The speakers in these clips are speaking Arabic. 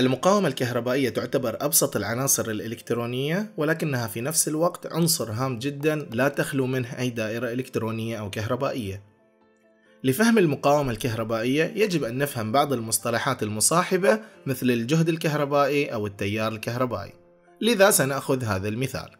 المقاومة الكهربائية تعتبر أبسط العناصر الإلكترونية ولكنها في نفس الوقت عنصر هام جدا لا تخلو منه أي دائرة إلكترونية أو كهربائية. لفهم المقاومة الكهربائية يجب أن نفهم بعض المصطلحات المصاحبة مثل الجهد الكهربائي أو التيار الكهربائي. لذا سنأخذ هذا المثال.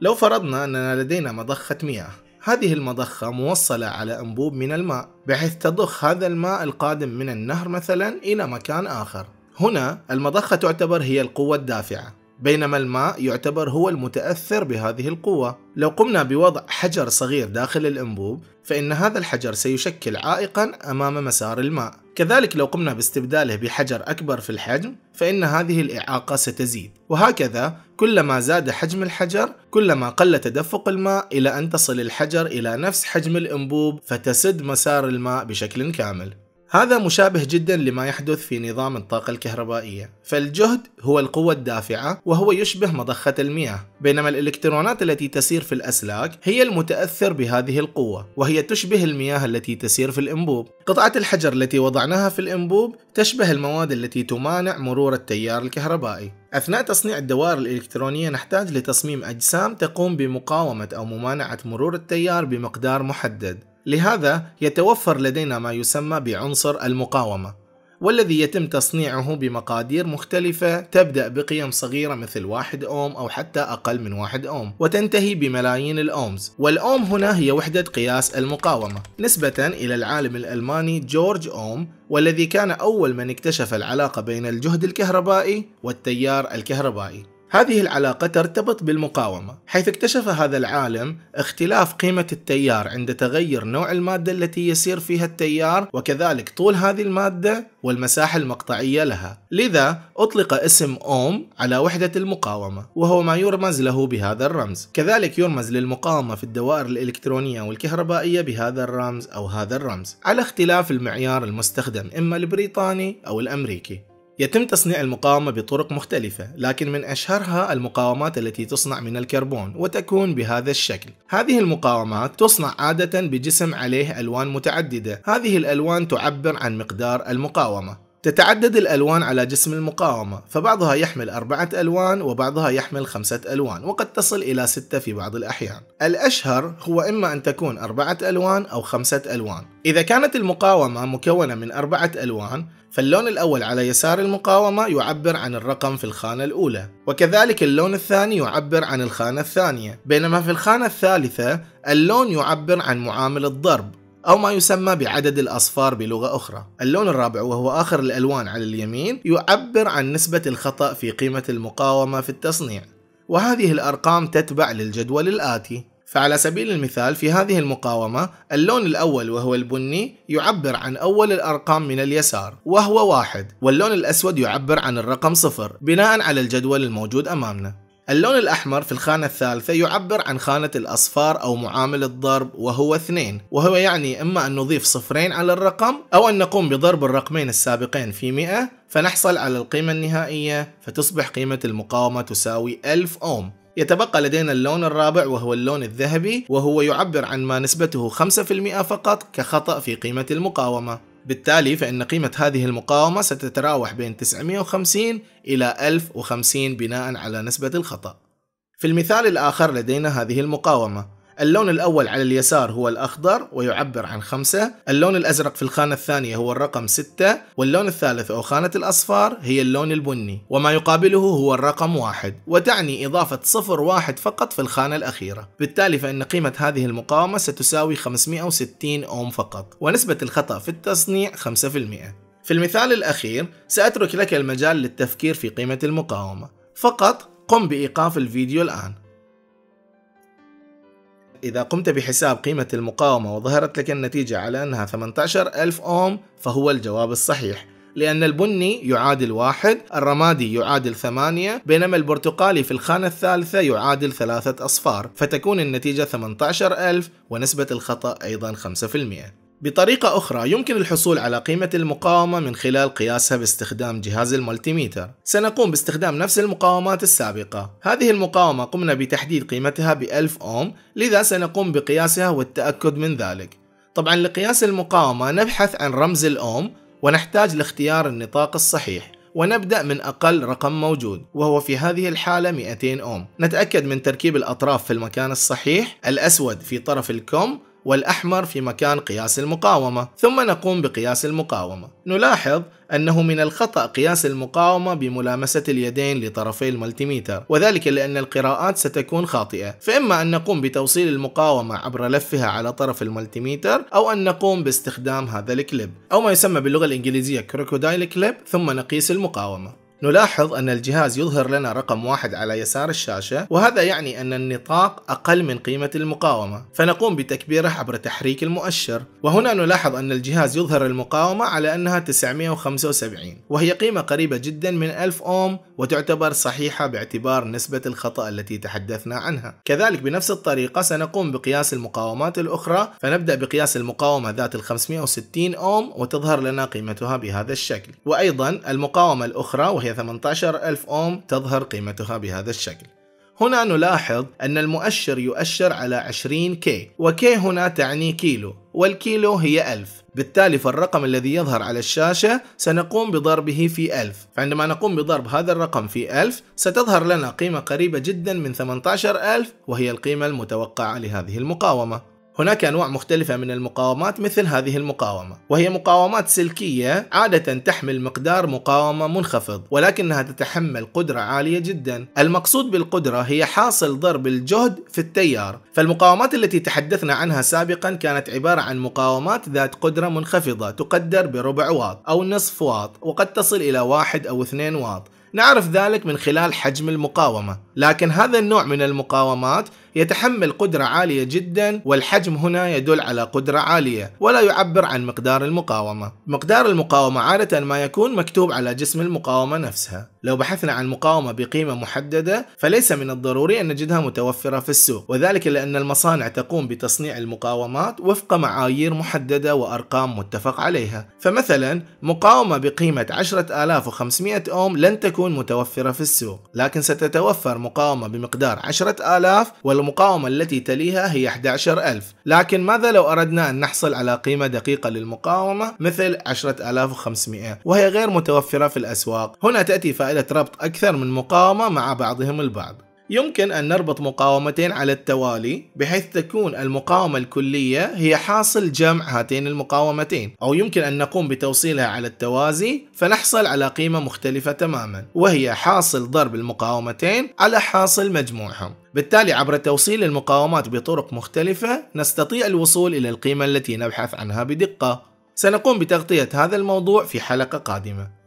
لو فرضنا أننا لدينا مضخة مياه هذه المضخة موصلة على أنبوب من الماء بحيث تضخ هذا الماء القادم من النهر مثلا إلى مكان آخر هنا المضخة تعتبر هي القوة الدافعة بينما الماء يعتبر هو المتأثر بهذه القوة لو قمنا بوضع حجر صغير داخل الأنبوب فإن هذا الحجر سيشكل عائقا أمام مسار الماء كذلك لو قمنا باستبداله بحجر أكبر في الحجم فإن هذه الإعاقة ستزيد وهكذا كلما زاد حجم الحجر كلما قل تدفق الماء إلى أن تصل الحجر إلى نفس حجم الأنبوب فتسد مسار الماء بشكل كامل هذا مشابه جدا لما يحدث في نظام الطاقة الكهربائية، فالجهد هو القوة الدافعة وهو يشبه مضخة المياه، بينما الإلكترونات التي تسير في الأسلاك هي المتأثر بهذه القوة، وهي تشبه المياه التي تسير في الأنبوب. قطعة الحجر التي وضعناها في الأنبوب تشبه المواد التي تمانع مرور التيار الكهربائي. أثناء تصنيع الدوائر الإلكترونية نحتاج لتصميم أجسام تقوم بمقاومة أو ممانعة مرور التيار بمقدار محدد لهذا يتوفر لدينا ما يسمى بعنصر المقاومة والذي يتم تصنيعه بمقادير مختلفة تبدأ بقيم صغيرة مثل 1 أوم أو حتى أقل من 1 أوم وتنتهي بملايين الأومز والأوم هنا هي وحدة قياس المقاومة نسبة إلى العالم الألماني جورج أوم والذي كان أول من اكتشف العلاقة بين الجهد الكهربائي والتيار الكهربائي هذه العلاقة ترتبط بالمقاومة حيث اكتشف هذا العالم اختلاف قيمة التيار عند تغير نوع المادة التي يسير فيها التيار وكذلك طول هذه المادة والمساحة المقطعية لها لذا أطلق اسم أوم على وحدة المقاومة وهو ما يرمز له بهذا الرمز كذلك يرمز للمقاومة في الدوائر الإلكترونية والكهربائية بهذا الرمز أو هذا الرمز على اختلاف المعيار المستخدم إما البريطاني أو الأمريكي يتم تصنيع المقاومة بطرق مختلفة لكن من أشهرها المقاومات التي تصنع من الكربون وتكون بهذا الشكل هذه المقاومات تصنع عادة بجسم عليه ألوان متعددة هذه الألوان تعبر عن مقدار المقاومة تتعدد الألوان على جسم المقاومة فبعضها يحمل أربعة ألوان وبعضها يحمل خمسة ألوان وقد تصل إلى ستة في بعض الأحيان الأشهر هو إما أن تكون أربعة ألوان أو خمسة ألوان إذا كانت المقاومة مكونة من أربعة ألوان فاللون الأول على يسار المقاومة يعبر عن الرقم في الخانة الأولى وكذلك اللون الثاني يعبر عن الخانة الثانية بينما في الخانة الثالثة اللون يعبر عن معامل الضرب أو ما يسمى بعدد الأصفار بلغة أخرى اللون الرابع وهو آخر الألوان على اليمين يعبر عن نسبة الخطأ في قيمة المقاومة في التصنيع وهذه الأرقام تتبع للجدول الآتي فعلى سبيل المثال في هذه المقاومة اللون الأول وهو البني يعبر عن أول الأرقام من اليسار وهو واحد واللون الأسود يعبر عن الرقم صفر بناء على الجدول الموجود أمامنا اللون الأحمر في الخانة الثالثة يعبر عن خانة الأصفار أو معامل الضرب وهو اثنين وهو يعني إما أن نضيف صفرين على الرقم أو أن نقوم بضرب الرقمين السابقين في 100 فنحصل على القيمة النهائية فتصبح قيمة المقاومة تساوي 1000 أوم يتبقى لدينا اللون الرابع وهو اللون الذهبي وهو يعبر عن ما نسبته 5% فقط كخطأ في قيمة المقاومة بالتالي فإن قيمة هذه المقاومة ستتراوح بين 950 إلى 1050 بناء على نسبة الخطأ في المثال الآخر لدينا هذه المقاومة اللون الأول على اليسار هو الأخضر ويعبر عن خمسة اللون الأزرق في الخانة الثانية هو الرقم ستة واللون الثالث أو خانة الأصفار هي اللون البني وما يقابله هو الرقم واحد وتعني إضافة صفر واحد فقط في الخانة الأخيرة بالتالي فإن قيمة هذه المقاومة ستساوي 560 أوم فقط ونسبة الخطأ في التصنيع 5% في المثال الأخير سأترك لك المجال للتفكير في قيمة المقاومة فقط قم بإيقاف الفيديو الآن إذا قمت بحساب قيمة المقاومة وظهرت لك النتيجة على أنها 18 ألف أوم فهو الجواب الصحيح لأن البني يعادل واحد الرمادي يعادل ثمانية بينما البرتقالي في الخانة الثالثة يعادل ثلاثة أصفار فتكون النتيجة 18 ألف ونسبة الخطأ أيضا 5% بطريقة أخرى يمكن الحصول على قيمة المقاومة من خلال قياسها باستخدام جهاز الملتيميتر سنقوم باستخدام نفس المقاومات السابقة هذه المقاومة قمنا بتحديد قيمتها ب 1000 أوم لذا سنقوم بقياسها والتأكد من ذلك طبعا لقياس المقاومة نبحث عن رمز الأوم ونحتاج لاختيار النطاق الصحيح ونبدأ من أقل رقم موجود وهو في هذه الحالة 200 أوم نتأكد من تركيب الأطراف في المكان الصحيح الأسود في طرف الكم والأحمر في مكان قياس المقاومة ثم نقوم بقياس المقاومة نلاحظ أنه من الخطأ قياس المقاومة بملامسة اليدين لطرفي الملتيميتر وذلك لأن القراءات ستكون خاطئة فإما أن نقوم بتوصيل المقاومة عبر لفها على طرف الملتيميتر أو أن نقوم باستخدام هذا الكليب أو ما يسمى باللغة الإنجليزية كروكودايل كليب ثم نقيس المقاومة نلاحظ أن الجهاز يظهر لنا رقم واحد على يسار الشاشة وهذا يعني أن النطاق أقل من قيمة المقاومة فنقوم بتكبيره عبر تحريك المؤشر وهنا نلاحظ أن الجهاز يظهر المقاومة على أنها 975 وهي قيمة قريبة جدا من 1000 أوم وتعتبر صحيحة باعتبار نسبة الخطأ التي تحدثنا عنها كذلك بنفس الطريقة سنقوم بقياس المقاومات الأخرى فنبدأ بقياس المقاومة ذات ال 560 أوم وتظهر لنا قيمتها بهذا الشكل وأيضا المقاومة الأخرى وهي وهي 18000 أوم تظهر قيمتها بهذا الشكل هنا نلاحظ أن المؤشر يؤشر على 20 كي وكي هنا تعني كيلو والكيلو هي 1000 بالتالي فالرقم الذي يظهر على الشاشة سنقوم بضربه في 1000 فعندما نقوم بضرب هذا الرقم في 1000 ستظهر لنا قيمة قريبة جدا من 18000 وهي القيمة المتوقعة لهذه المقاومة هناك أنواع مختلفة من المقاومات مثل هذه المقاومة وهي مقاومات سلكية عادة تحمل مقدار مقاومة منخفض ولكنها تتحمل قدرة عالية جدا المقصود بالقدرة هي حاصل ضرب الجهد في التيار فالمقاومات التي تحدثنا عنها سابقا كانت عبارة عن مقاومات ذات قدرة منخفضة تقدر بربع واط أو نصف واط وقد تصل إلى واحد أو اثنين واط نعرف ذلك من خلال حجم المقاومة لكن هذا النوع من المقاومات يتحمل قدرة عالية جدا والحجم هنا يدل على قدرة عالية ولا يعبر عن مقدار المقاومة مقدار المقاومة عادة ما يكون مكتوب على جسم المقاومة نفسها لو بحثنا عن مقاومة بقيمة محددة فليس من الضروري أن نجدها متوفرة في السوق وذلك لأن المصانع تقوم بتصنيع المقاومات وفق معايير محددة وأرقام متفق عليها فمثلا مقاومة بقيمة 10500 أوم لن تكون متوفرة في السوق لكن ستتوفر المقاومة بمقدار 10000 والمقاومة التي تليها هي 11000 لكن ماذا لو أردنا أن نحصل على قيمة دقيقة للمقاومة مثل 10500 وهي غير متوفرة في الأسواق هنا تأتي فائدة ربط أكثر من مقاومة مع بعضهم البعض يمكن أن نربط مقاومتين على التوالي بحيث تكون المقاومة الكلية هي حاصل جمع هاتين المقاومتين أو يمكن أن نقوم بتوصيلها على التوازي فنحصل على قيمة مختلفة تماما وهي حاصل ضرب المقاومتين على حاصل مجموعهم بالتالي عبر توصيل المقاومات بطرق مختلفة نستطيع الوصول إلى القيمة التي نبحث عنها بدقة سنقوم بتغطية هذا الموضوع في حلقة قادمة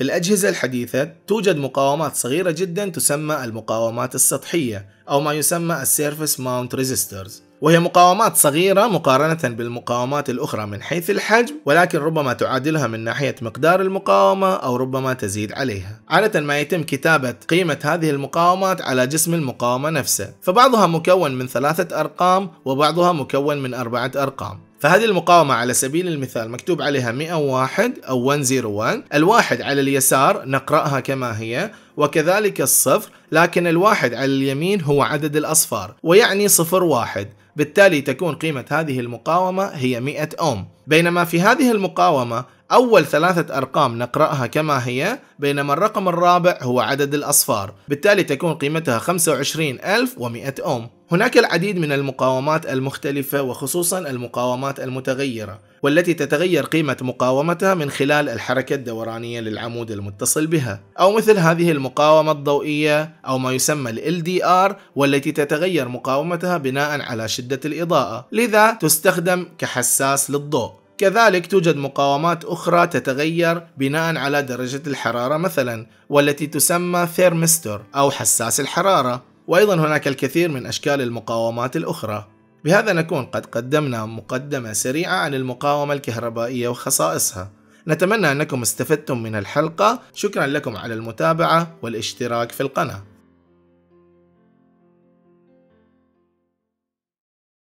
في الأجهزة الحديثة توجد مقاومات صغيرة جدا تسمى المقاومات السطحية أو ما يسمى السيرفس ماونت ريزيسترز وهي مقاومات صغيرة مقارنة بالمقاومات الأخرى من حيث الحجم ولكن ربما تعادلها من ناحية مقدار المقاومة أو ربما تزيد عليها عادة ما يتم كتابة قيمة هذه المقاومات على جسم المقاومة نفسه فبعضها مكون من ثلاثة أرقام وبعضها مكون من أربعة أرقام فهذه المقاومة على سبيل المثال مكتوب عليها 101 أو 101 الواحد على اليسار نقرأها كما هي وكذلك الصفر لكن الواحد على اليمين هو عدد الأصفار ويعني صفر واحد بالتالي تكون قيمة هذه المقاومة هي 100 أوم بينما في هذه المقاومة أول ثلاثة أرقام نقرأها كما هي بينما الرقم الرابع هو عدد الأصفار بالتالي تكون قيمتها 25100 أوم هناك العديد من المقاومات المختلفة وخصوصا المقاومات المتغيرة والتي تتغير قيمة مقاومتها من خلال الحركة الدورانية للعمود المتصل بها أو مثل هذه المقاومة الضوئية أو ما يسمى الـ LDR والتي تتغير مقاومتها بناء على شدة الإضاءة لذا تستخدم كحساس للضوء كذلك توجد مقاومات أخرى تتغير بناء على درجة الحرارة مثلا والتي تسمى ثيرمستور أو حساس الحرارة وأيضا هناك الكثير من أشكال المقاومات الأخرى بهذا نكون قد قدمنا مقدمة سريعة عن المقاومة الكهربائية وخصائصها نتمنى أنكم استفدتم من الحلقة شكرا لكم على المتابعة والاشتراك في القناة